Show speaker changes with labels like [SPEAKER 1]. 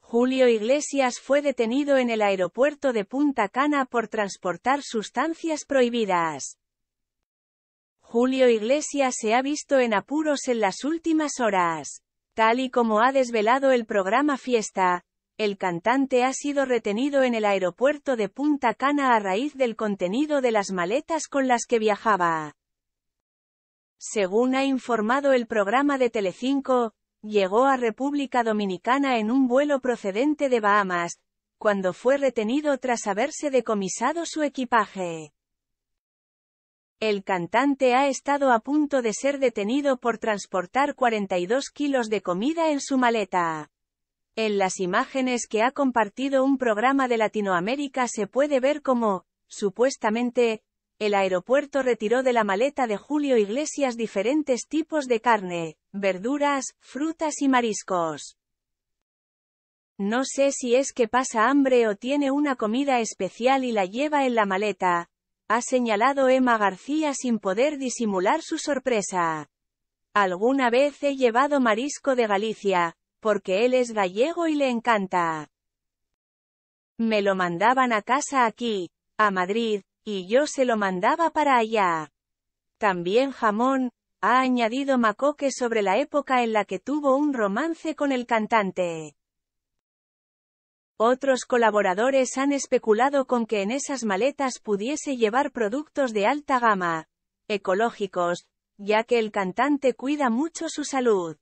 [SPEAKER 1] Julio Iglesias fue detenido en el aeropuerto de Punta Cana por transportar sustancias prohibidas. Julio Iglesias se ha visto en apuros en las últimas horas. Tal y como ha desvelado el programa Fiesta, el cantante ha sido retenido en el aeropuerto de Punta Cana a raíz del contenido de las maletas con las que viajaba. Según ha informado el programa de Telecinco, llegó a República Dominicana en un vuelo procedente de Bahamas, cuando fue retenido tras haberse decomisado su equipaje. El cantante ha estado a punto de ser detenido por transportar 42 kilos de comida en su maleta. En las imágenes que ha compartido un programa de Latinoamérica se puede ver cómo, supuestamente, el aeropuerto retiró de la maleta de Julio Iglesias diferentes tipos de carne, verduras, frutas y mariscos. No sé si es que pasa hambre o tiene una comida especial y la lleva en la maleta, ha señalado Emma García sin poder disimular su sorpresa. Alguna vez he llevado marisco de Galicia, porque él es gallego y le encanta. Me lo mandaban a casa aquí, a Madrid, y yo se lo mandaba para allá. También jamón, ha añadido Macoque sobre la época en la que tuvo un romance con el cantante. Otros colaboradores han especulado con que en esas maletas pudiese llevar productos de alta gama, ecológicos, ya que el cantante cuida mucho su salud.